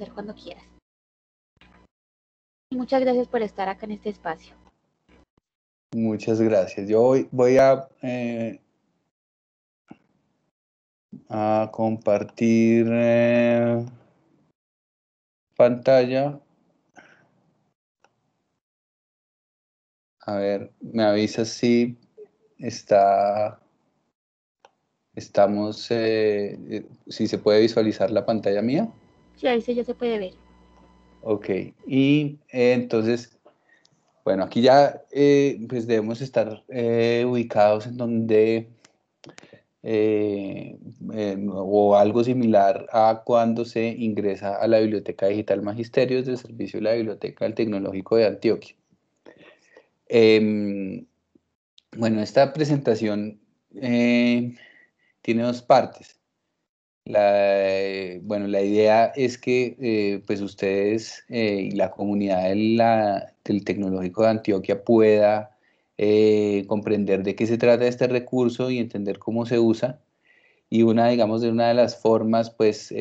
hacer cuando quieras. muchas gracias por estar acá en este espacio. Muchas gracias. Yo voy, eh, a, compartir eh, pantalla. A ver, me avisa si está estamos, eh, si se puede visualizar la pantalla mía. Sí, ahí sí ya se puede ver. Ok, y eh, entonces, bueno, aquí ya eh, pues debemos estar eh, ubicados en donde, o algo similar a cuando se ingresa a la Biblioteca Digital Magisterios del Servicio de la Biblioteca del Tecnológico de Antioquia. Em, bueno, esta presentación tiene dos partes. La, eh, bueno, la idea es que eh, pues ustedes eh, y la comunidad del Tecnológico de Antioquia pueda comprender de qué se trata este recurso y entender cómo se usa. Y una, digamos, de una de las formas pues,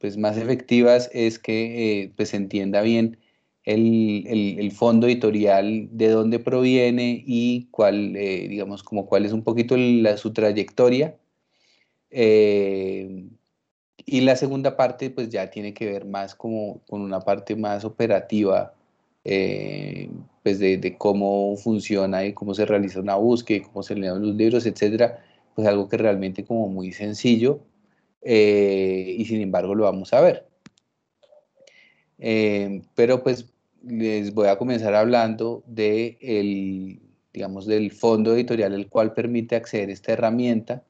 pues más efectivas es que pues se entienda bien el, el, fondo editorial, de dónde proviene y cuál, digamos, como cuál es un poquito la, su trayectoria eh, y la segunda parte pues ya tiene que ver más como con una parte más operativa, eh, pues de, cómo funciona y cómo se realiza una búsqueda y cómo se leen los libros, etcétera, pues algo que realmente como muy sencillo eh, y sin embargo lo vamos a ver. pero pues les voy a comenzar hablando de el, digamos, del fondo editorial el cual permite acceder a esta herramienta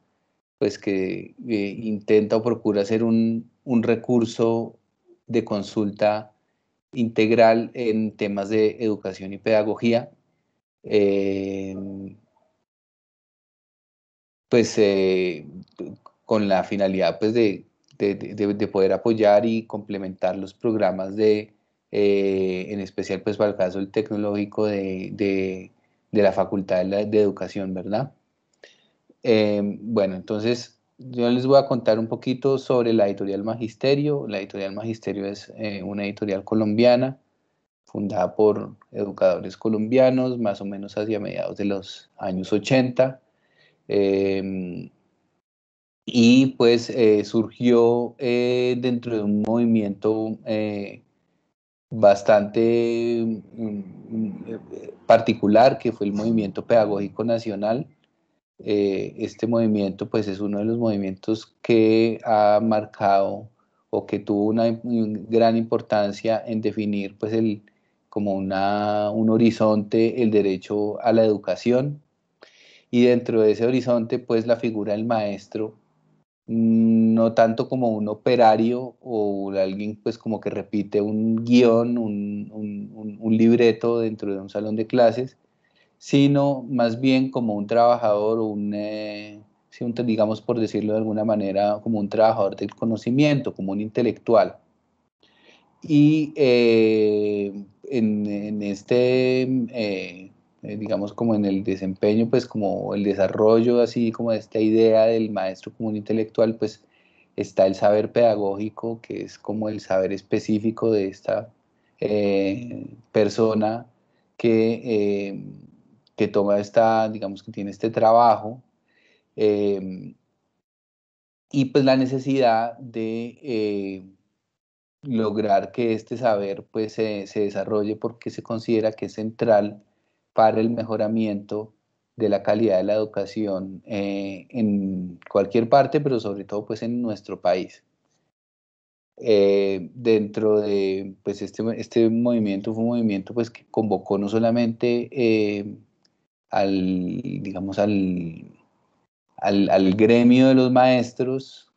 pues que intenta o procura ser un, recurso de consulta integral en temas de educación y pedagogía. Eh, pues eh, con la finalidad pues, de, poder apoyar y complementar los programas de, eh, en especial pues para el caso del tecnológico de, la Facultad de, Educación, ¿verdad? Em, bueno, entonces yo les voy a contar un poquito sobre la editorial Magisterio. La editorial Magisterio es eh, una editorial colombiana fundada por educadores colombianos, más o menos hacia mediados de los años 80. Em, y pues eh, surgió eh, dentro de un movimiento bastante mm, mm, particular que fue el movimiento pedagógico nacional, eh, este movimiento pues es uno de los movimientos que ha marcado o que tuvo una, gran importancia en definir pues como un horizonte el derecho a la educación y dentro de ese horizonte pues la figura del maestro mm, no tanto como un operario o alguien pues como que repite un guión, un, libreto dentro de un salón de clases, sino más bien como un trabajador, eh, un, digamos por decirlo de alguna manera, como un trabajador del conocimiento, como un intelectual. Y eh, en, este, mm, eh, digamos como en el desempeño, pues como el desarrollo así como esta idea del maestro como un intelectual, pues está el saber pedagógico, que es como el saber específico de esta persona que que toma esta, digamos que tiene este trabajo, eh, y pues la necesidad de eh, lograr que este saber pues se, se, desarrolle porque se considera que es central para el mejoramiento de la calidad de la educación eh, en cualquier parte, pero sobre todo pues en nuestro país. dentro de pues este, este movimiento fue un movimiento pues que convocó no solamente al digamos, al, al, gremio de los maestros,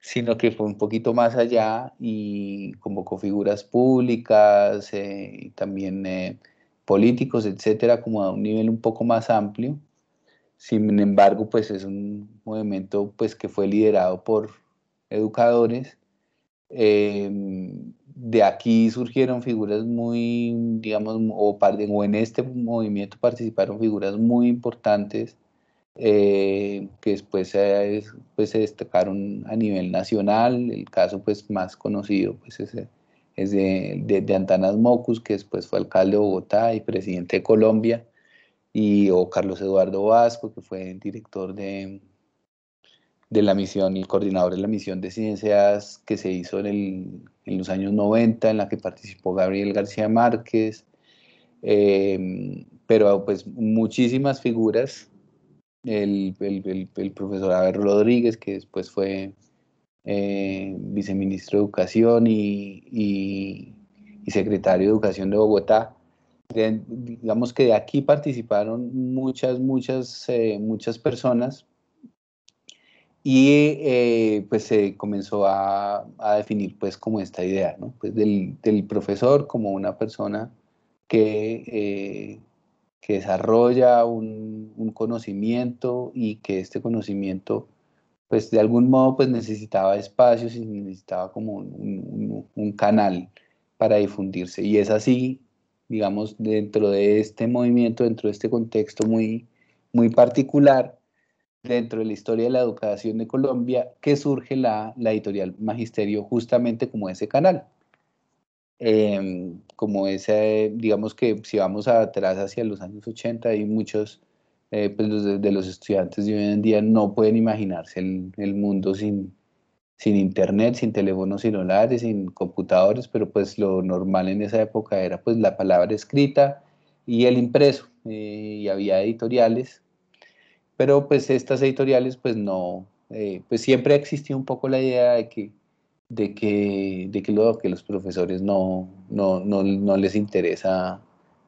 sino que fue un poquito más allá y convocó figuras públicas eh, y también eh, políticos, etcétera, como a un nivel un poco más amplio. Sin embargo, pues es un movimiento pues, que fue liderado por educadores eh, de aquí surgieron figuras muy, digamos, o, en este movimiento participaron figuras muy importantes eh, que después pues, se destacaron a nivel nacional. El caso pues, más conocido pues, es, es de, de, Antanas Mocus, que después fue alcalde de Bogotá y presidente de Colombia, y o Carlos Eduardo Vasco, que fue director de, de la misión y coordinador de la misión de ciencias que se hizo en, el, en los años 90, en la que participó Gabriel García Márquez, em, pero pues muchísimas figuras, el, el, el, profesor Abel Rodríguez, que después fue eh, viceministro de Educación y, y, secretario de Educación de Bogotá, digamos que de aquí participaron muchas, muchas, eh, muchas personas, y eh, pues se comenzó a, definir pues como esta idea pues, del, profesor como una persona que, eh, desarrolla un, conocimiento y que este conocimiento pues de algún modo pues necesitaba espacios y necesitaba como un, un canal para difundirse y es así digamos dentro de este movimiento dentro de este contexto muy muy particular dentro de la historia de la educación de Colombia que surge la, editorial Magisterio justamente como ese canal. Em, como ese, digamos que si vamos atrás hacia los años 80 y muchos eh, pues, de, los estudiantes de hoy en día no pueden imaginarse el, el mundo sin, sin internet, sin teléfonos celulares, sin computadores, pero pues lo normal en esa época era pues la palabra escrita y el impreso. Eh, y había editoriales pero pues estas editoriales pues no, eh, pues siempre ha existido un poco la idea de que, de que, lo, que los profesores no, no, les interesa,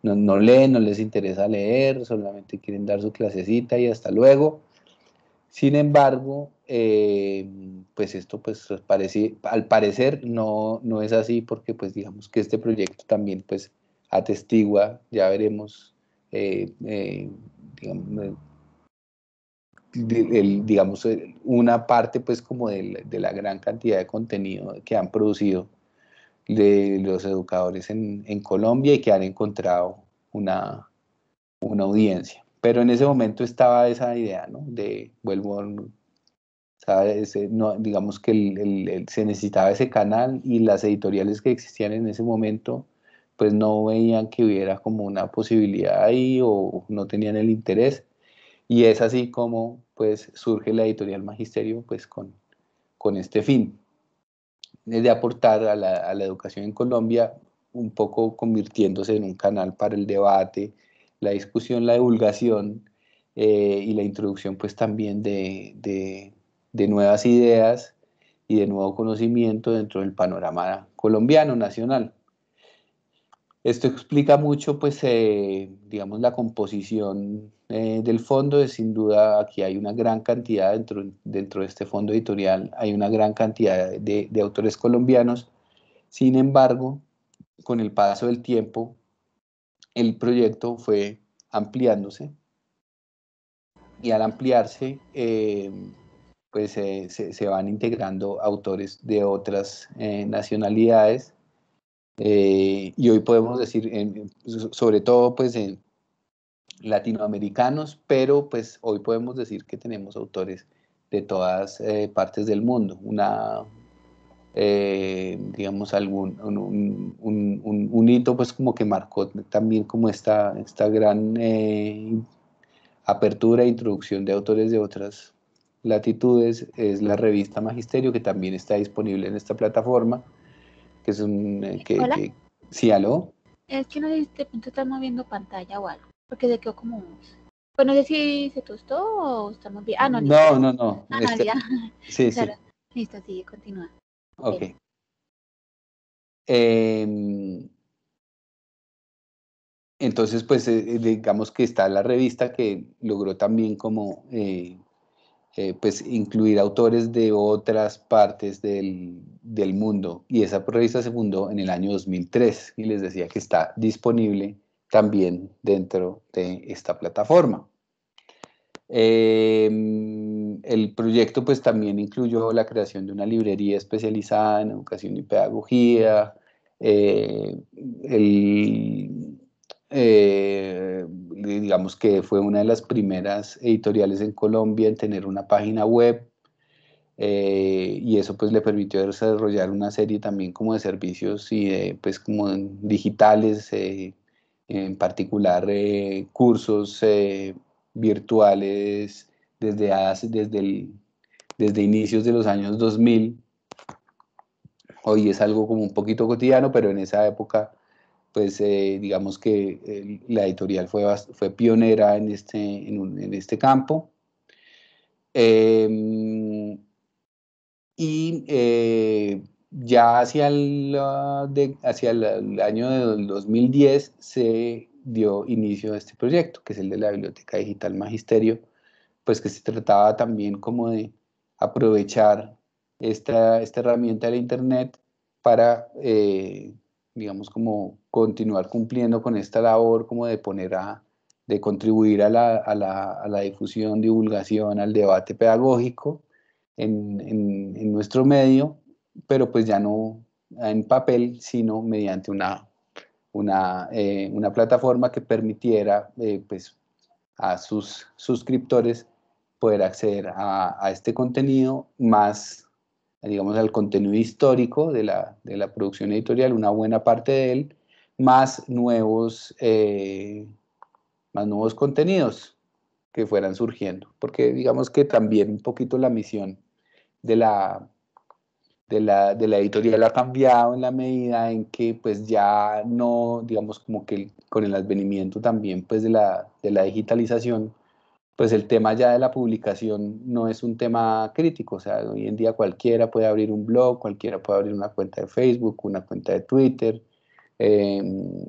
no, leen, no les interesa leer, solamente quieren dar su clasecita y hasta luego. Sin embargo, eh, pues esto pues parece, al parecer no, no es así porque pues digamos que este proyecto también pues atestigua, ya veremos, eh, digamos, digamos, una parte pues como de, la gran cantidad de contenido que han producido de los educadores en, Colombia y que han encontrado una, una, audiencia. Pero en ese momento estaba esa idea, ¿no? De, vuelvo, digamos que se necesitaba ese canal y las editoriales que existían en ese momento pues no veían que hubiera como una posibilidad ahí o no tenían el interés. Y es así como pues surge la editorial Magisterio pues con, este fin, eh, de aportar a la, educación en Colombia, un poco convirtiéndose en un canal para el debate, la discusión, la divulgación eh, y la introducción pues también de nuevas ideas y de nuevo conocimiento dentro del panorama colombiano nacional. Esto explica mucho, pues, eh, digamos, la composición eh, del fondo. sin duda, aquí hay una gran cantidad, dentro, de este fondo editorial, hay una gran cantidad de, autores colombianos. Sin embargo, con el paso del tiempo, el proyecto fue ampliándose. Y al ampliarse, eh, pues se, van integrando autores de otras nacionalidades eh, y hoy podemos decir, pues, sobre todo pues en latinoamericanos, pero pues hoy podemos decir que tenemos autores de todas eh, partes del mundo. Una, eh, digamos, algún, un, hito pues como que marcó también como esta, esta gran apertura e introducción de autores de otras latitudes es la revista Magisterio, que también está disponible en esta plataforma que es un... Eh, que, ¿Hola? sí, aló. Es que no sé si de repente estamos viendo pantalla o algo, porque se quedó como... Bueno, pues no sé si se tostó o estamos bien. Ah, no. No, no, no. Ah, este, ya. Sí, sí. Listo, sigue, continúa. Ok. Em, entonces, pues eh, eh, digamos que está la revista que logró también como eh, eh, pues incluir autores de otras partes del, mundo. Y esa revista se fundó en el año 2003 y les decía que está disponible también dentro de esta plataforma. Em, el proyecto pues también incluyó la creación de una librería especializada en educación y pedagogía, eh, el, eh, digamos que fue una de las primeras editoriales en Colombia en tener una página web eh, y eso pues le permitió desarrollar una serie también como de servicios y pues como digitales, eh, en particular eh, cursos virtuales desde, desde, desde inicios de los años 2000. Hoy es algo como un poquito cotidiano, pero en esa época pues eh, digamos que eh, la editorial fue, fue pionera en este, en, este campo. Em, y eh, ya hacia el, ah, hacia el año de 2010 se dio inicio a este proyecto, que es el de la Biblioteca Digital Magisterio, pues que se trataba también como de aprovechar esta, esta herramienta la Internet para digamos, como continuar cumpliendo con esta labor como de poner a, de contribuir a la, a la, a la difusión, divulgación, al debate pedagógico en, en, nuestro medio, pero pues ya no en papel, sino mediante una, una, eh, plataforma que permitiera eh, pues, a sus suscriptores poder acceder a, a este contenido más digamos, al contenido histórico de la, producción editorial, una buena parte de él, más nuevos, eh, más nuevos contenidos que fueran surgiendo. Porque digamos que también un poquito la misión de la, de la, editorial ha cambiado en la medida en que pues ya no, digamos, como que con el advenimiento también pues de la digitalización, pues el tema ya de la publicación no es un tema crítico, o sea, hoy en día cualquiera puede abrir un blog, cualquiera puede abrir una cuenta de Facebook, una cuenta de Twitter, em,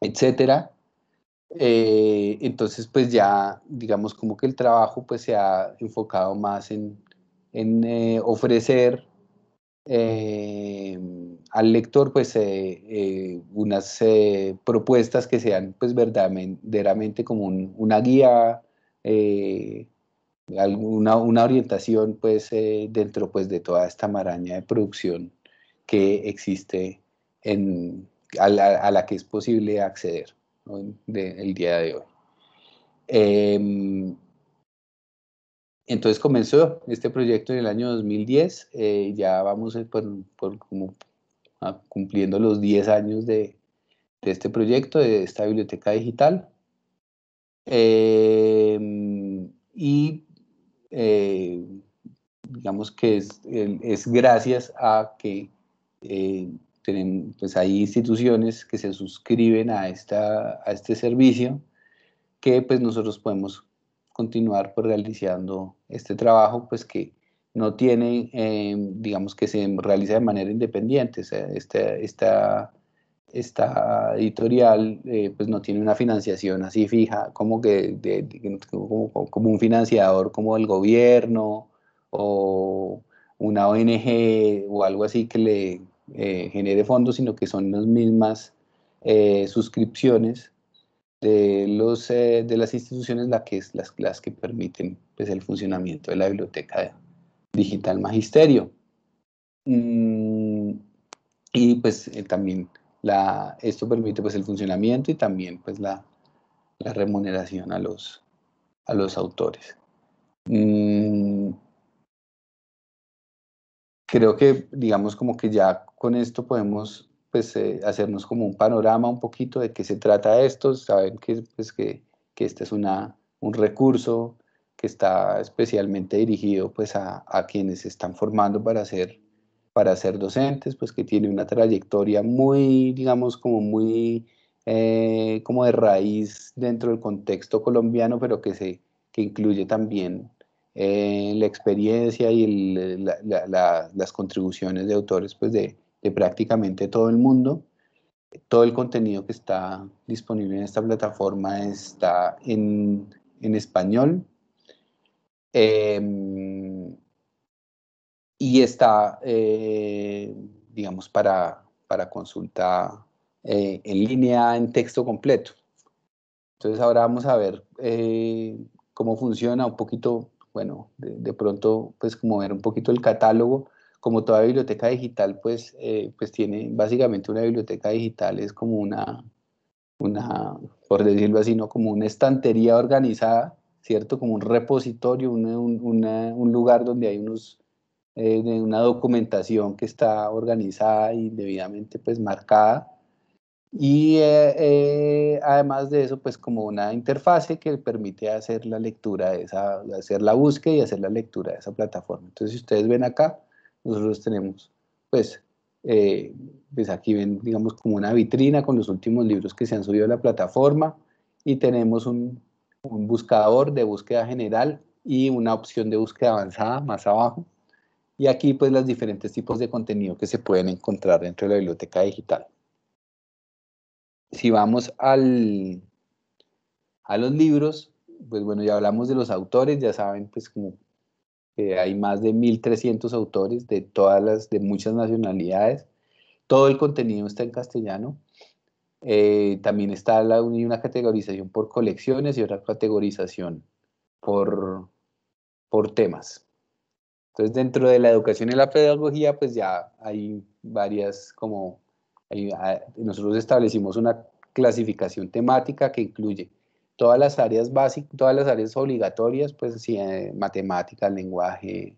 etc. Eh, entonces, pues ya, digamos, como que el trabajo pues se ha enfocado más en, eh, ofrecer em, al lector pues eh, unas propuestas que sean pues verdaderamente como una guía eh, alguna, una orientación pues, eh, dentro pues, de toda esta maraña de producción que existe a, la, que es posible acceder el día de hoy. Em, entonces comenzó este proyecto en el año 2010, eh, ya vamos cumpliendo los 10 años de, este proyecto, de esta biblioteca digital. Eh, y eh, digamos que es, gracias a que eh, tienen, pues hay instituciones que se suscriben a, esta, a este servicio que pues nosotros podemos continuar pues, realizando este trabajo pues que no tiene, digamos que se realiza de manera independiente. esta esta editorial eh, pues no tiene una financiación así fija, como que como, un financiador como el gobierno o una ONG o algo así que le eh, genere fondos, sino que son las mismas eh, suscripciones de, los, de las instituciones la que las, que permiten pues, el funcionamiento de la biblioteca digital magisterio. Mm, y pues también esto permite pues el funcionamiento y también pues la, remuneración a los, a los autores. Mm. creo que digamos como que ya con esto podemos pues eh, hacernos como un panorama un poquito de qué se trata esto, saben que, pues, que, que este es una, un recurso que está especialmente dirigido pues a, a quienes se están formando para hacer para ser docentes, pues que tiene una trayectoria muy, digamos, como muy, eh, como de raíz dentro del contexto colombiano, pero que, se, que incluye también eh, la experiencia y eh, las contribuciones de autores pues de, prácticamente todo el mundo. Todo el contenido que está disponible en esta plataforma está en, español. Em, y está, eh, digamos, para, para consulta eh, en línea, en texto completo. Entonces ahora vamos a ver eh, cómo funciona un poquito, bueno, de, pronto, pues como ver un poquito el catálogo, como toda biblioteca digital, pues, pues tiene básicamente una biblioteca digital, es como una, una, por decirlo así, ¿no? como una estantería organizada, ¿cierto? Como un repositorio, un, un lugar donde hay unos una documentación que está organizada y debidamente pues marcada. Y eh, eh, además de eso, pues como una interfase que permite hacer la lectura de esa, hacer la búsqueda y hacer la lectura de esa plataforma. Entonces, si ustedes ven acá, nosotros tenemos, pues, eh, pues aquí ven, digamos, como una vitrina con los últimos libros que se han subido a la plataforma y tenemos un buscador de búsqueda general y una opción de búsqueda avanzada más abajo y aquí pues los diferentes tipos de contenido que se pueden encontrar dentro de la biblioteca digital. Si vamos al, a los libros, pues bueno, ya hablamos de los autores, ya saben pues como hay más de 1.300 autores de todas las, de muchas nacionalidades. Todo el contenido está en castellano. Eh, también está una categorización por colecciones y otra categorización por temas. Entonces, dentro de la educación y la pedagogía, pues ya hay varias como... nosotros establecimos una clasificación temática que incluye todas las áreas básicas, todas las áreas obligatorias, pues sí, eh, matemáticas, lenguaje,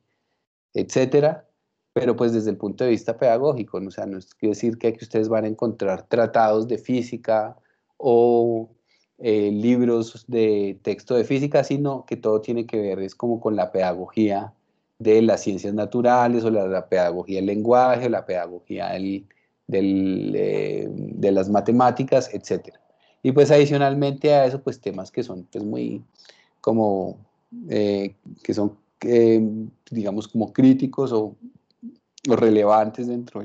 etcétera, pero pues desde el punto de vista pedagógico, ¿no? o sea, no es decir que ustedes van a encontrar tratados de física o eh, libros de texto de física, sino que todo tiene que ver es como con la pedagogía de las ciencias naturales o la, pedagogía del lenguaje, la pedagogía eh, de las matemáticas, etc. Y pues adicionalmente a eso, pues temas que son pues muy como, eh, que son, eh, digamos, como críticos o, relevantes dentro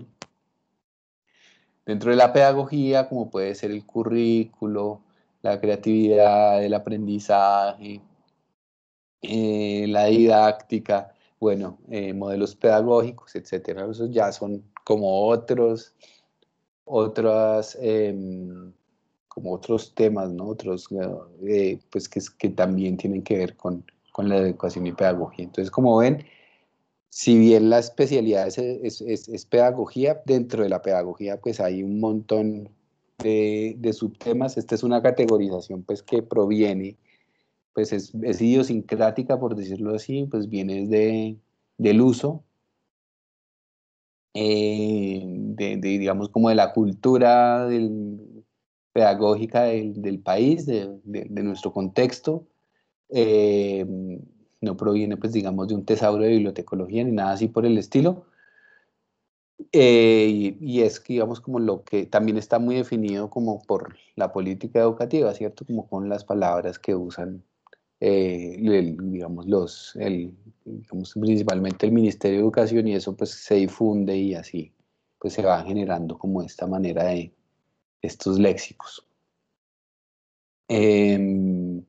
dentro de la pedagogía, como puede ser el currículo, la creatividad, el aprendizaje, la didáctica, bueno, eh, modelos pedagógicos, etcétera. Esos ya son como otros, otras, em, como otros temas, ¿no? Otros, eh, eh, pues que, también tienen que ver con, la educación y pedagogía. Entonces, como ven, si bien la especialidad es, pedagogía, dentro de la pedagogía pues hay un montón de, de subtemas. Esta es una categorización pues que proviene pues es, idiosincrática, por decirlo así, pues viene de, del uso, eh, de, digamos, como de la cultura pedagógica del, país, de, nuestro contexto. Eh, no proviene, pues, digamos, de un tesauro de bibliotecología ni nada así por el estilo. Eh, y, es que, digamos, como lo que también está muy definido como por la política educativa, ¿cierto? Como con las palabras que usan eh, digamos, los, el, principalmente el Ministerio de Educación y eso pues se difunde y así pues se va generando como esta manera de estos léxicos. Em,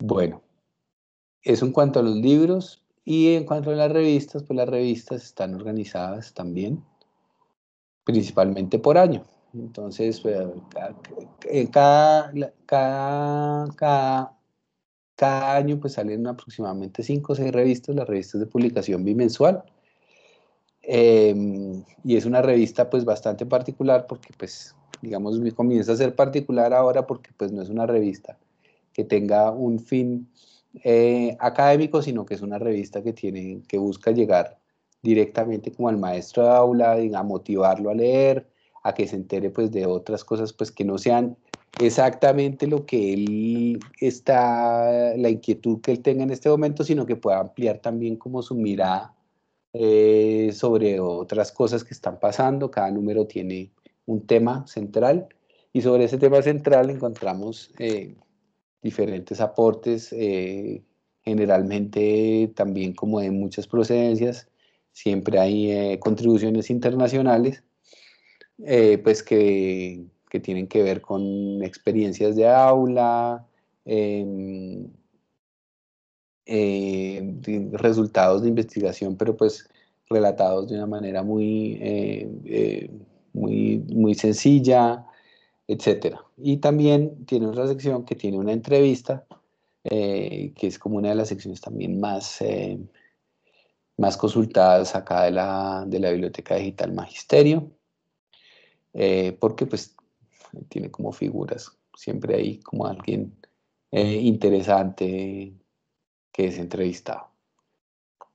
bueno, eso en cuanto a los libros y en cuanto a las revistas, pues las revistas están organizadas también, principalmente por año. Entonces, pues, cada, cada, cada cada año pues salen aproximadamente 5 o 6 revistas, las revistas de publicación bimensual. Em, y es una revista pues bastante particular porque pues digamos comienza a ser particular ahora porque pues no es una revista que tenga un fin eh, académico, sino que es una revista que, tiene, que busca llegar directamente como al maestro de aula, a motivarlo a leer, a que se entere pues de otras cosas pues que no sean exactamente lo que él está, la inquietud que él tenga en este momento, sino que pueda ampliar también como su mirada eh, sobre otras cosas que están pasando. Cada número tiene un tema central y sobre ese tema central encontramos eh, diferentes aportes, eh, generalmente también como de muchas procedencias, siempre hay contribuciones internacionales, pues que que tienen que ver con experiencias de aula, em, eh, resultados de investigación, pero pues relatados de una manera muy, eh, eh, muy, muy sencilla, etc. Y también tiene otra sección que tiene una entrevista, que es como una de las secciones también más, más consultadas acá de la, de la Biblioteca Digital Magisterio, porque pues tiene como figuras, siempre ahí como alguien eh, interesante que es entrevistado.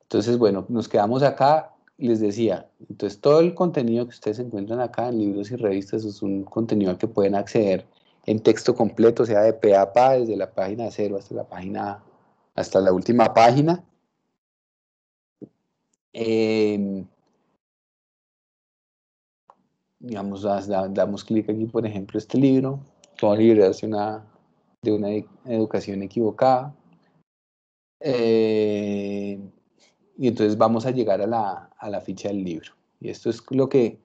Entonces, bueno, nos quedamos acá, les decía, entonces todo el contenido que ustedes encuentran acá en libros y revistas es un contenido al que pueden acceder en texto completo, sea de pe desde la página 0 hasta la página hasta la última página. Em, digamos, damos clic aquí, por ejemplo, este libro, cómo liberarse una, de una e, educación equivocada. Eh, y entonces vamos a llegar a la, a la, ficha del libro. Y esto es lo que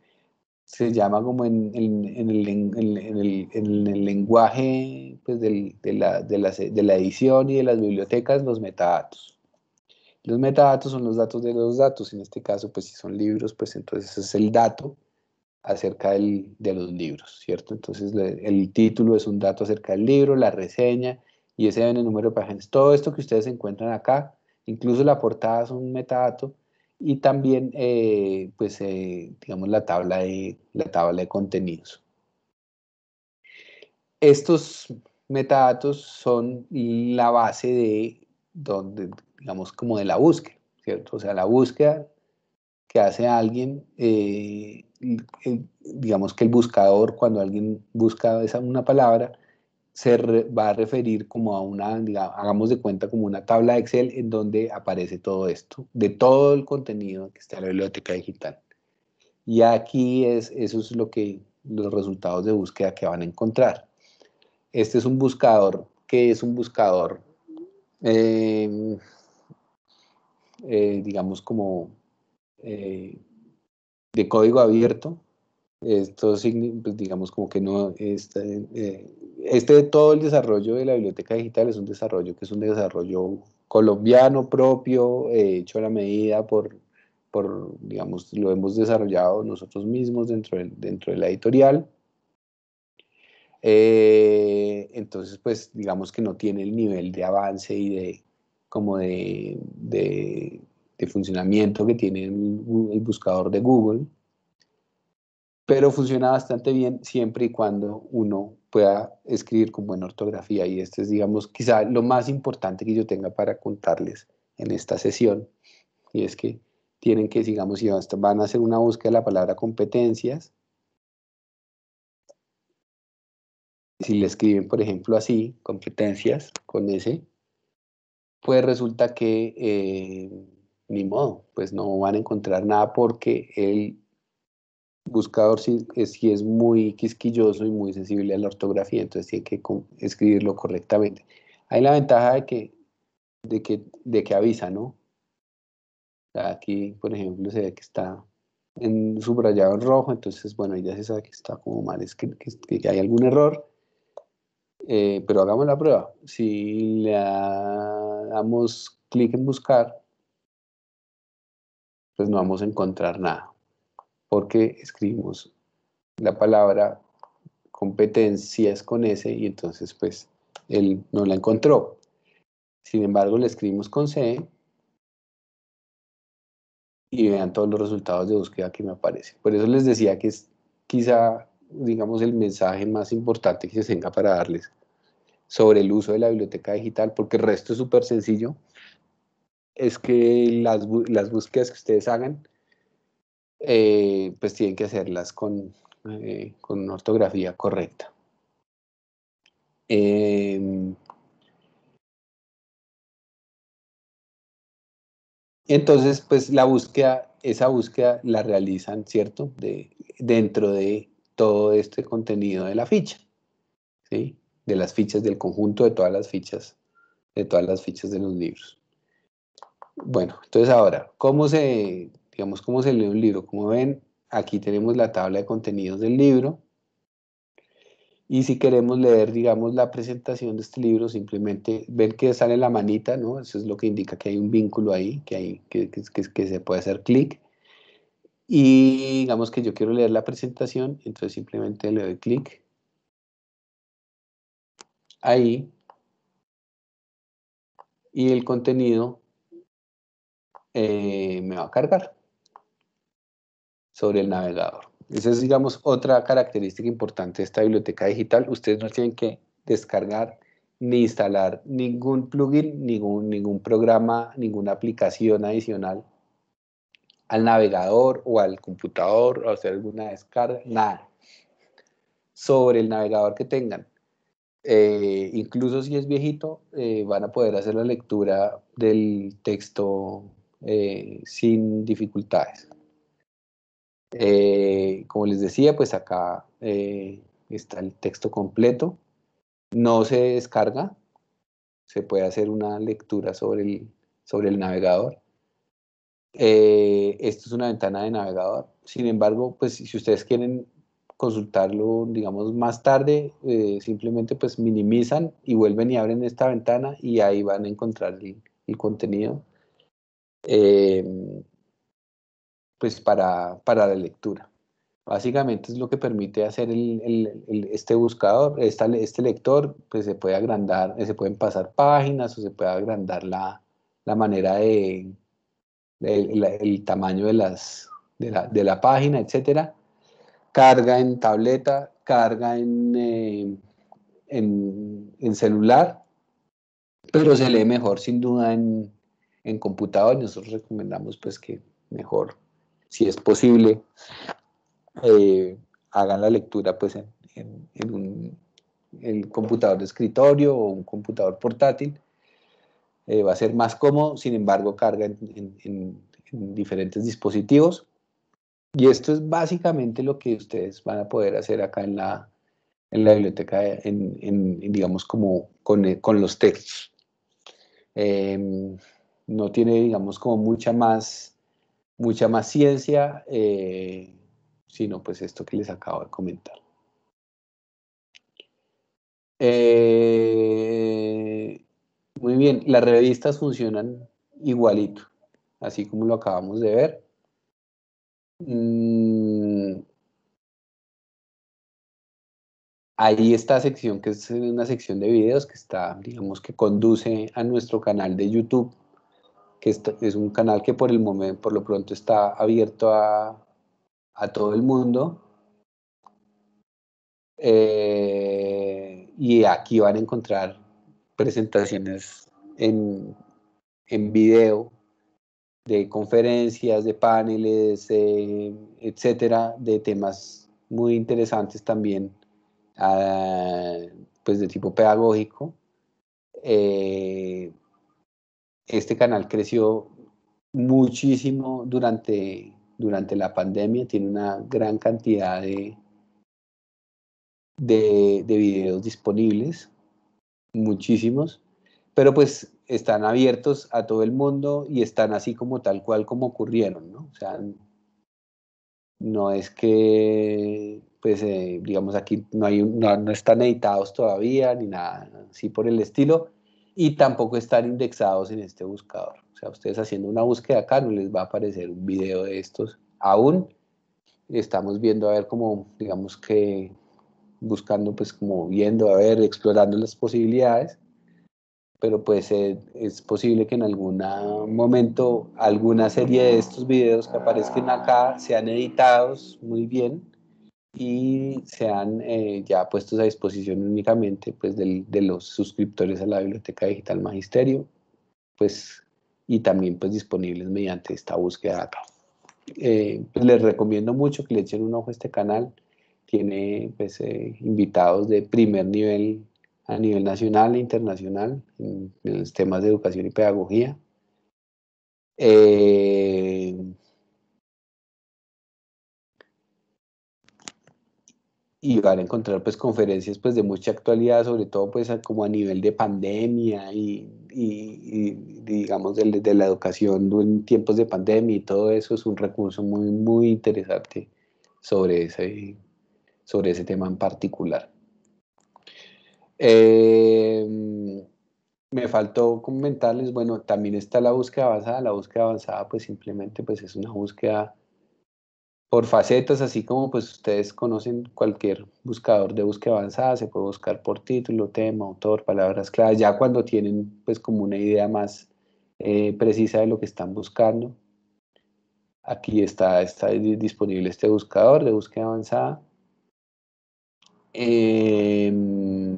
se llama como en, en, el, en el, el, lenguaje pues, del, de, la, de, de la edición y de las bibliotecas, los metadatos. Los metadatos son los datos de los datos, en este caso, pues si son libros, pues entonces es el dato acerca de los libros, ¿cierto? Entonces el título es un dato acerca del libro, la reseña, y ese en el número de páginas. Todo esto que ustedes encuentran acá, incluso la portada es un metadato, y también, eh, pues, eh, digamos, la tabla, de, la tabla de contenidos. Estos metadatos son la base de, donde, digamos, como de la búsqueda, ¿cierto? O sea, la búsqueda que hace alguien eh, digamos que el buscador, cuando alguien busca una palabra, se va a referir como a una, digamos, hagamos de cuenta, como una tabla de Excel en donde aparece todo esto, de todo el contenido que está en la biblioteca digital. Y aquí es, eso es lo que los resultados de búsqueda que van a encontrar. Este es un buscador, que es un buscador, eh, eh, digamos como... Eh, de código abierto. Esto pues, digamos como que no eh, este, todo el desarrollo de la biblioteca digital es un desarrollo que es un desarrollo colombiano propio, eh, hecho a la medida por, por, digamos, lo hemos desarrollado nosotros mismos dentro, dentro de la editorial. Eh, entonces, pues, digamos que no tiene el nivel de avance y de, como de de funcionamiento que tiene el, buscador de Google, pero funciona bastante bien siempre y cuando uno pueda escribir con buena ortografía. Y este es, digamos, quizá lo más importante que yo tenga para contarles en esta sesión. Y es que tienen que, digamos, si van a hacer una búsqueda de la palabra competencias, si le escriben, por ejemplo, así, competencias, con S, pues resulta que eh, ni modo, pues no van a encontrar nada porque el buscador eh, sí, es, muy quisquilloso y muy sensible a la ortografía, entonces tiene que escribirlo correctamente. Hay la ventaja de que, de que, de que avisa, ¿no? Aquí, por ejemplo, se ve que está en subrayado en rojo, entonces, bueno, ya se sabe que está como mal escrito, que, hay algún error. Eh, pero hagamos la prueba. Si le damos clic en buscar, pues no vamos a encontrar nada, porque escribimos la palabra competencias con S y entonces pues él no la encontró. Sin embargo, le escribimos con C y vean todos los resultados de búsqueda que me aparecen. Por eso les decía que es quizá, digamos, el mensaje más importante que se tenga para darles sobre el uso de la biblioteca digital, porque el resto es súper sencillo, es que las, búsquedas que ustedes hagan, eh, pues tienen que hacerlas con, eh, una ortografía correcta. Em, entonces, pues la búsqueda, esa búsqueda la realizan, ¿cierto? De, dentro de todo este contenido de la ficha, ¿sí? De las fichas, del conjunto de todas las fichas, de todas las fichas de los libros. Bueno, entonces ahora, ¿cómo se, digamos, cómo se lee un libro? Como ven, aquí tenemos la tabla de contenidos del libro. Y si queremos leer, digamos, la presentación de este libro, simplemente ven que sale la manita, ¿no? Eso es lo que indica que hay un vínculo ahí, que, hay, que, que se puede hacer clic. Y digamos que yo quiero leer la presentación, entonces simplemente le doy clic. Ahí. Y el contenido eh, me va a cargar sobre el navegador. Esa es, digamos, otra característica importante de esta biblioteca digital. Ustedes no tienen que descargar ni instalar ningún plugin, ningún, ningún programa, ninguna aplicación adicional al navegador o al computador o hacer alguna descarga, nada. Sobre el navegador que tengan. Eh, incluso si es viejito, eh, van a poder hacer la lectura del texto eh, sin dificultades. Eh, como les decía, pues acá eh, está el texto completo. No se descarga, se puede hacer una lectura sobre el, sobre el navegador. esto es una ventana de navegador. Sin embargo, pues si ustedes quieren consultarlo, digamos, más tarde, simplemente pues minimizan y vuelven y abren esta ventana y ahí van a encontrar el contenido. Eh, pues para, para, la lectura. Básicamente es lo que permite hacer este buscador, este lector, pues se puede agrandar, se pueden pasar páginas o se puede agrandar la, manera de, el tamaño de, las, de, la, página, etc Carga en tableta, carga en, eh, en, en, celular, pero se lee mejor sin duda en, en computador. Nosotros recomendamos pues que mejor, si es posible, eh, hagan la lectura pues en, en, un el computador de escritorio o un computador portátil. Eh, va a ser más cómodo, sin embargo carga en, diferentes dispositivos. Y esto es básicamente lo que ustedes van a poder hacer acá en la, en la biblioteca, en, digamos, como con, con los textos. Em, no tiene, digamos, como mucha más, mucha más ciencia, eh, sino pues esto que les acabo de comentar. Eh, muy bien, las revistas funcionan igualito, así como lo acabamos de ver. Ahí mm. ahí esta sección que es una sección de videos que está, digamos, que conduce a nuestro canal de YouTube que es un canal que por el momento, por lo pronto está abierto a, todo el mundo. Eh, y aquí van a encontrar presentaciones en, video de conferencias, de paneles, eh, etcétera, de temas muy interesantes también, ah, pues de tipo pedagógico. Eh, este canal creció muchísimo durante, durante la pandemia, tiene una gran cantidad de, de, videos disponibles, muchísimos, pero pues están abiertos a todo el mundo y están así como tal cual como ocurrieron, ¿no? O sea, no es que, pues, eh, digamos, aquí no, hay, no, no, están editados todavía ni nada así por el estilo, y tampoco estar indexados en este buscador. O sea, ustedes haciendo una búsqueda acá no les va a aparecer un video de estos aún. Estamos viendo a ver cómo, digamos que buscando, pues como viendo, a ver, explorando las posibilidades, pero pues eh, es posible que en algún momento alguna serie de estos videos que aparezcan acá sean editados muy bien y sean eh, ya puestos a disposición únicamente pues, de los suscriptores a la Biblioteca Digital Magisterio, pues, y también pues, disponibles mediante esta búsqueda eh, pues, les recomiendo mucho que le echen un ojo a este canal, tiene pues, eh, invitados de primer nivel a nivel nacional e internacional en, los temas de educación y pedagogía. y van a encontrar pues conferencias pues de mucha actualidad, sobre todo pues como a nivel de pandemia y, digamos de, la educación en tiempos de pandemia y todo eso es un recurso muy muy interesante sobre ese, sobre ese tema en particular. Em, me faltó comentarles, bueno, también está la búsqueda avanzada, la búsqueda avanzada pues simplemente pues es una búsqueda por facetas, así como pues ustedes conocen cualquier buscador de búsqueda avanzada, se puede buscar por título, tema, autor, palabras claves, ya cuando tienen pues como una idea más eh, precisa de lo que están buscando. Aquí está, está disponible este buscador de búsqueda avanzada. Em,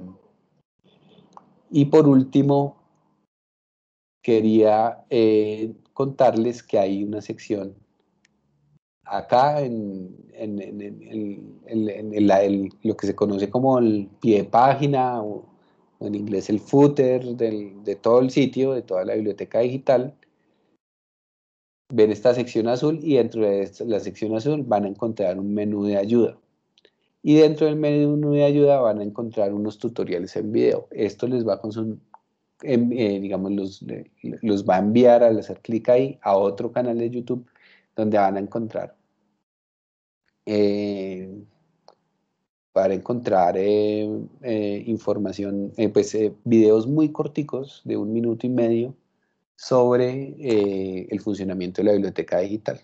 y por último, quería eh, contarles que hay una sección acá en, en, lo que se conoce como el pie de página o en inglés el footer de todo el sitio, de toda la biblioteca digital, ven esta sección azul y dentro de la sección azul van a encontrar un menú de ayuda. Y dentro del menú de ayuda van a encontrar unos tutoriales en video. Esto les va a consumir, eh, digamos, los, va a enviar al hacer clic ahí a otro canal de YouTube donde van a encontrar eh, para encontrar eh, eh, información, pues videos muy corticos de un minuto y medio sobre el funcionamiento de la biblioteca digital.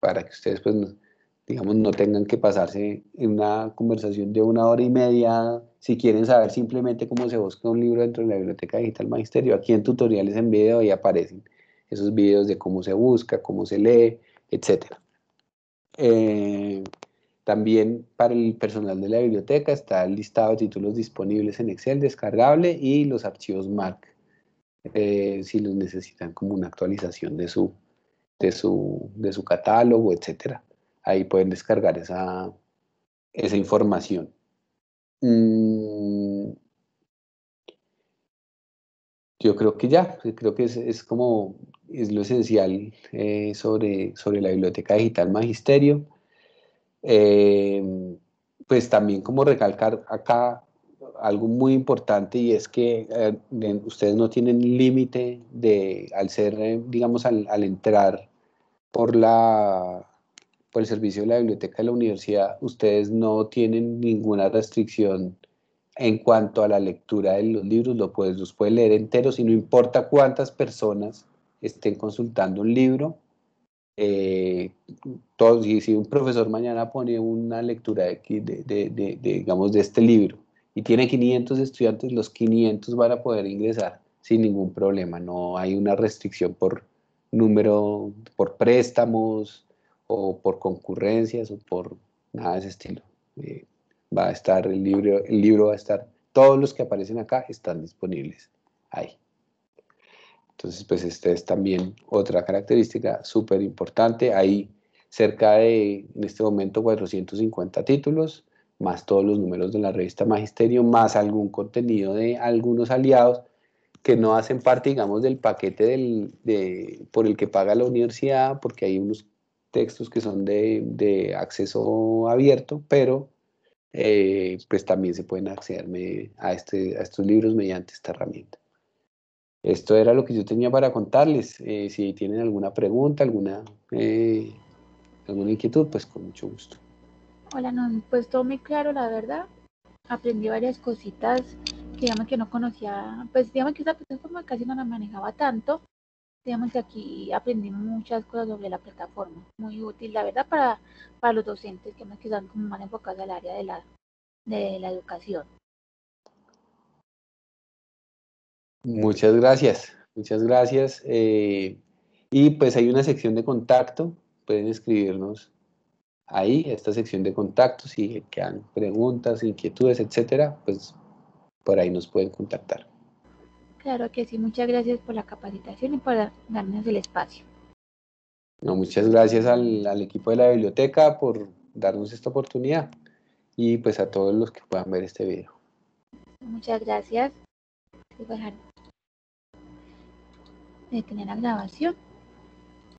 Para que ustedes, pues, digamos, no tengan que pasarse en una conversación de una hora y media si quieren saber simplemente cómo se busca un libro dentro de la biblioteca digital magisterio. Aquí en tutoriales en video y aparecen esos videos de cómo se busca, cómo se lee, etcétera. Eh, también para el personal de la biblioteca está el listado de títulos disponibles en Excel descargable y los archivos MARC, eh, si los necesitan como una actualización de su, de su, de su catálogo, etcétera Ahí pueden descargar esa, esa información. Mm. yo creo que ya, creo que es como es lo esencial eh, sobre, sobre la Biblioteca Digital Magisterio. Eh, pues también como recalcar acá algo muy importante y es que eh, ustedes no tienen límite de, al ser, digamos, al, entrar por la por el servicio de la biblioteca de la universidad, ustedes no tienen ninguna restricción en cuanto a la lectura de los libros, lo puedes, los puedes leer enteros y no importa cuántas personas estén consultando un libro. Eh, todos, si un profesor mañana pone una lectura de, de, digamos, de este libro y tiene 500 estudiantes, los 500 van a poder ingresar sin ningún problema. No hay una restricción por número, por préstamos o por concurrencias o por nada de ese estilo. Eh, va a estar el libro, el libro va a estar, todos los que aparecen acá están disponibles ahí. Entonces, pues esta es también otra característica súper importante. Hay cerca de, en este momento, 450 títulos, más todos los números de la revista Magisterio, más algún contenido de algunos aliados que no hacen parte, digamos, del paquete por el que paga la universidad, porque hay unos textos que son de, acceso abierto, pero eh, pues también se pueden acceder a, este, a estos libros mediante esta herramienta. Esto era lo que yo tenía para contarles. Eh, si tienen alguna pregunta, alguna, eh, alguna inquietud, pues con mucho gusto. Hola, no, pues todo muy claro, la verdad. Aprendí varias cositas que digamos que no conocía, pues digamos que esa plataforma casi no la manejaba tanto. Digamos que aquí aprendí muchas cosas sobre la plataforma, muy útil, la verdad, para, los docentes que que están como más enfocados al área de la, de la educación. Muchas gracias, muchas gracias. Eh, y pues hay una sección de contacto, pueden escribirnos ahí, esta sección de contacto, si quedan preguntas, inquietudes, etcétera, pues por ahí nos pueden contactar. Claro que sí, muchas gracias por la capacitación y por darnos el espacio. muchas gracias al, al equipo de la biblioteca por darnos esta oportunidad y pues a todos los que puedan ver este video. Muchas gracias de tener la grabación.